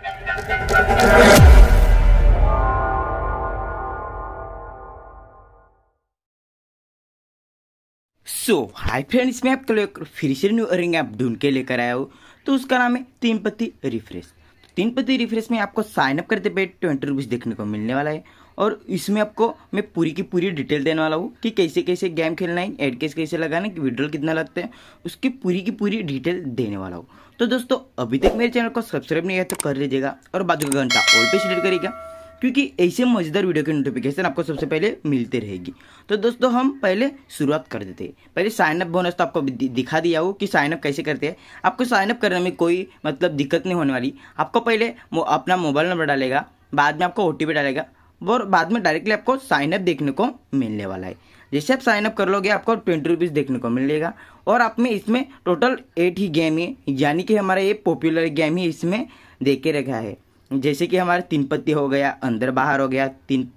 सो hi friends मैं आपके लिए फिर से न्यू अरिंग ऐप ढूंढ के लेकर आया हूँ तो उसका नाम है तीन पत्ती रिफ्रेश तीन पति रिफ्रेश में आपको साइन अप करते पे ट्वेंटी रुपीज़ देखने को मिलने वाला है और इसमें आपको मैं पूरी की पूरी डिटेल देने वाला हूँ कि कैसे कैसे गेम खेलना है एड केस कैसे लगाना है कि विड्रॉल कितना लगता है उसकी पूरी की पूरी डिटेल देने वाला हूँ तो दोस्तों अभी तक मेरे चैनल को सब्सक्राइब नहीं किया तो कर लीजिएगा और बाद घंटा और पे शेयर करिएगा क्योंकि ऐसे मजेदार वीडियो के नोटिफिकेशन आपको सबसे पहले मिलते रहेगी तो दोस्तों हम पहले शुरुआत कर देते हैं पहले साइनअप बोनस तो आपको दिखा दिया हो कि साइनअप कैसे करते हैं आपको साइनअप करने में कोई मतलब दिक्कत नहीं होने वाली आपको पहले अपना मोबाइल नंबर डालेगा बाद में आपको ओ डालेगा और बाद में डायरेक्टली आपको साइनअप देखने को मिलने वाला है जैसे आप साइनअप कर लोगे आपको ट्वेंटी रुपीज़ देखने को मिलेगा और आप में इसमें टोटल एट ही गेम है यानी कि हमारा ये पॉपुलर गेम ही इसमें देके रखा है जैसे कि हमारा तीन पत्ती हो गया अंदर बाहर हो गया तीन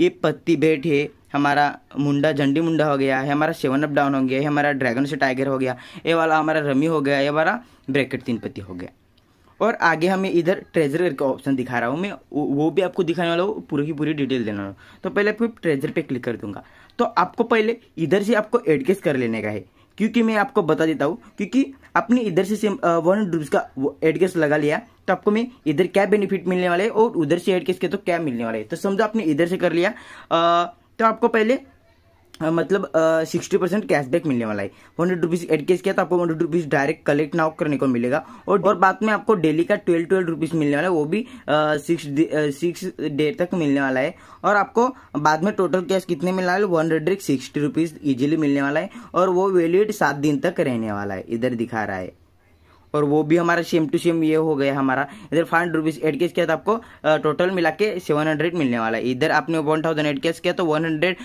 ये पत्ती बेट है हमारा मुंडा झंडी मुंडा हो गया है हमारा सेवन अप डाउन हो गया है हमारा ड्रैगन से टाइगर हो गया ये वाला हमारा रमी हो गया ये हमारा ब्रैकेट तीन पत्ती हो गया और आगे हमें इधर ट्रेजर का ऑप्शन दिखा रहा हूँ मैं वो भी आपको दिखाने वाला हूँ पूरी की पूरी डिटेल देना हूँ तो पहले आपको ट्रेजर पे क्लिक कर दूंगा तो आपको पहले इधर से आपको एडकेस कर लेने का है क्योंकि मैं आपको बता देता हूँ क्योंकि आपने इधर से वन हंड्रेड का एडकेस लगा लिया तो आपको मैं इधर क्या बेनिफिट मिलने वाले और उधर से एडगेस के तो क्या मिलने वाले है तो समझो आपने इधर से कर लिया आ, तो आपको पहले मतलब सिक्सटी परसेंट कैशबैक मिलने वाला है हंड्रेड रुपीज़ एड कैश किया तो आपको hundred rupees direct collect now करने को मिलेगा और और बाद में आपको डेली का ट्वेल्व ट्वेल्व रुपीज़ मिलने वाला है वो भी सिक्स सिक्स डे तक मिलने वाला है और आपको बाद में टोटल कैश कितने मिलने वाला है one hundred sixty rupees easily मिलने वाला है और वो वैलिड सात दिन तक रहने वाला है इधर दिखा रहा है और वो भी हमारा सेम टू सेम ये हो गया हमारा इधर five hundred rupees add cash किया था तो आपको टोटल मिला के सेवन हंड्रेड मिलने वाला है इधर आपने वन थाउजेंड एड कैश किया तो one hundred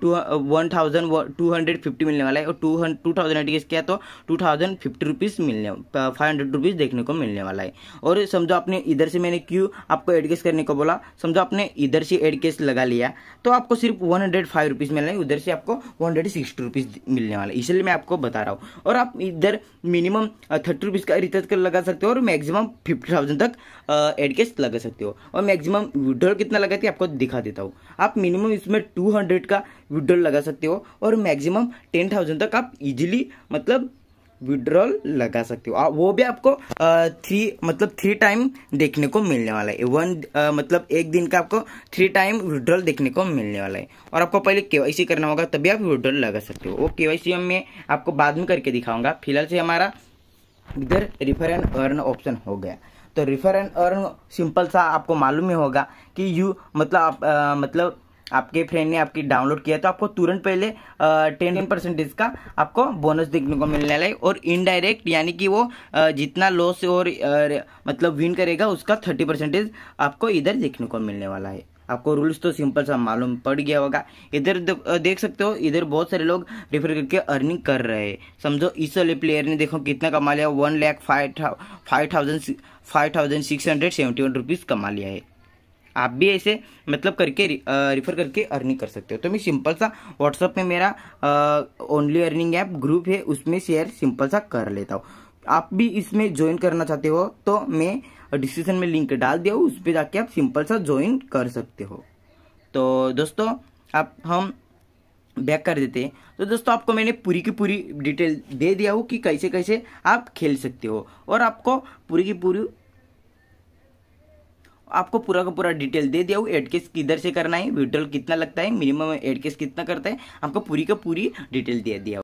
two one thousand two hundred fifty मिलने वाला है और two two thousand add cash किया तो टू थाउजेंड फिफ्टी रुपीज़ मिलने फाइव हंड्रेड रुपीज़ देखने को मिलने वाला है और समझो आपने इधर से मैंने क्यू आपको एड कैश करने को बोला समझो आपने इधर से एड कैश लगा लिया तो आपको सिर्फ वन हंड्रेड फाइव रुपीज़ मिलना है उधर से आपको वन हंड्रेड सिक्सटी रुपीज़ मिलने वाला है इसलिए मैं आपको बता रहा हूँ और आप इधर मिनिमम थर्टी इसका रिचार्ज कर लगा सकते हो और मैक्सिमम फिफ्टी थाउजेंड तक एड कैश लगा सकते हो और मैक्सिमम विड्रॉल कितना लगाती है आपको दिखा देता हूँ आप मिनिमम इसमें टू हंड्रेड का विड्रॉल लगा सकते हो और मैक्सिमम टेन थाउजेंड तक आप इजिली मतलब विड्रॉल लगा सकते हो वो भी आपको थ्री मतलब थ्री टाइम देखने को मिलने वाला है वन मतलब एक दिन का आपको थ्री टाइम विड्रॉल देखने को मिलने वाला है और आपको पहले के करना होगा तभी आप विड्रॉल लगा सकते हो वो के में आपको बाद में करके दिखाऊंगा फिलहाल से हमारा इधर रिफर एंड अर्न ऑप्शन हो गया तो रिफर एंड अर्न सिंपल सा आपको मालूम ही होगा कि यू मतलब आप, आ, मतलब आपके फ्रेंड ने आपकी डाउनलोड किया तो आपको तुरंत पहले टेन परसेंटेज का आपको बोनस देखने को मिलने वाला है और इनडायरेक्ट यानी कि वो आ, जितना लॉस और आ, मतलब विन करेगा उसका थर्टी परसेंटेज आपको इधर देखने को मिलने वाला है आपको रूल्स तो सिंपल सा मालूम पड़ गया होगा इधर देख सकते हो इधर बहुत सारे लोग रेफर करके अर्निंग कर रहे हैं समझो इस वाले प्लेयर ने देखो कितना कमा लिया one lakh five five thousand five thousand six hundred seventy one rupees कमा लिया है आप भी ऐसे मतलब करके रिफ़र करके अर्निंग कर सकते हो तो मैं सिंपल सा व्हाट्सअप में मेरा ओनली अर्निंग ऐप ग्रुप है उसमें शेयर सिंपल सा कर लेता हूँ आप भी इसमें ज्वाइन करना चाहते हो तो मैं और डिस्क्रिप्शन में लिंक डाल दिया उस पर जाके आप सिंपल सा ज्वाइन कर सकते हो तो दोस्तों आप हम बैक कर देते हैं तो दोस्तों आपको मैंने पूरी की पूरी डिटेल दे दिया हूँ कि कैसे कैसे आप खेल सकते हो और आपको पूरी की पूरी आपको पूरा का पूरा डिटेल दे दिया हूँ एड केस किधर से करना है विड्रॉल कितना लगता है मिनिमम एड केस कितना करता है आपको पूरी का पूरी डिटेल दे दिया